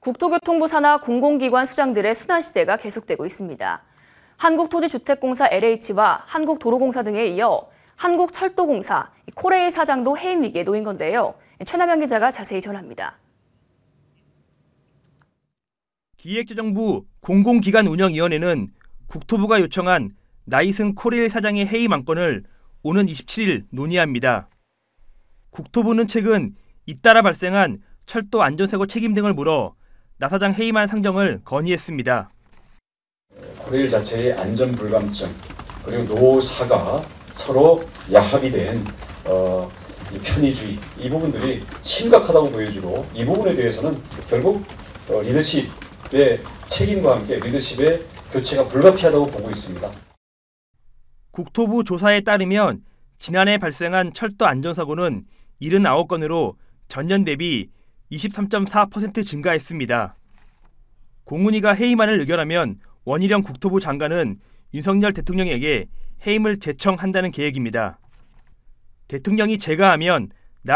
국토교통부 산하 공공기관 수장들의 순환 시대가 계속되고 있습니다. 한국토지주택공사 LH와 한국도로공사 등에 이어 한국철도공사, 코레일 사장도 해임 위기에 놓인 건데요. 최남영 기자가 자세히 전합니다. 기획재정부 공공기관 운영위원회는 국토부가 요청한 나이슨 코레일 사장의 해임 안건을 오는 27일 논의합니다. 국토부는 최근 잇따라 발생한 철도 안전사고 책임 등을 물어 나 사장 해임안 상정을 건의했습니다. 코레일 자체의 안전 불감증 그리고 노사가 서로 야합이 된 어, 편의주의 이 부분들이 심각하다고 보여지고 이 부분에 대해서는 결국 어, 리더십의 책임과 함께 리더십의 교체가 불가피하다고 보고 있습니다. 국토부 조사에 따르면 지난해 발생한 철도 안전사고는 79건으로 전년 대비 23.4% 증가했습니다. 공훈이가 해임안을 의결하면 원희룡 국토부 장관은 윤석열 대통령에게 해임을 제청한다는 계획입니다. 대통령이 제거하면나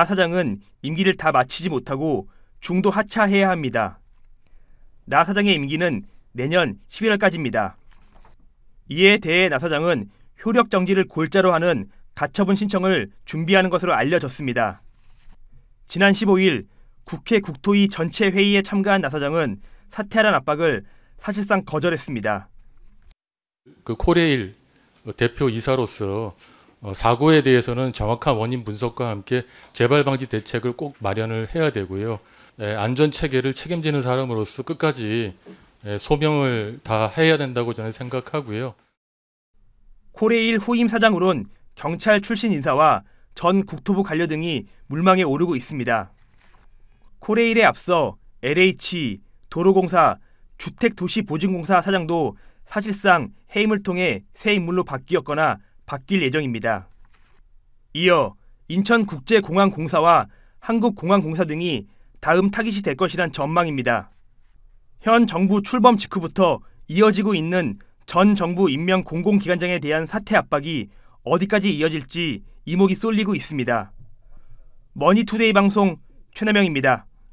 사장은 임기를 다 마치지 못하고 중도 하차해야 합니다. 나 사장의 임기는 내년 11월까지입니다. 이에 대해 나 사장은 효력 정지를 골자로 하는 가처분 신청을 준비하는 것으로 알려졌습니다. 지난 15일 국회 국토위 전체 회의에 참가한 나 사장은 사퇴하는 압박을 사실상 거절했습니다. 그 코레일 대표 이사로서 어, 사고에 대해서는 정확한 원인 분석과 함께 재발 방지 대책을 꼭 마련을 해야 되고요. 안전 체계를 책임지는 사람으로서 끝까지 소명을 다 해야 된다고 저는 생각하고요. 코레일 후임 사장으론 경찰 출신 인사와 전 국토부 관료 등이 물망에 오르고 있습니다. 코레일에 앞서 LH, 도로공사, 주택도시보증공사 사장도 사실상 해임을 통해 새 인물로 바뀌었거나 바뀔 예정입니다. 이어 인천국제공항공사와 한국공항공사 등이 다음 타깃이 될 것이란 전망입니다. 현 정부 출범 직후부터 이어지고 있는 전 정부 임명 공공기관장에 대한 사태 압박이 어디까지 이어질지 이목이 쏠리고 있습니다. 머니투데이 방송 최남영입니다.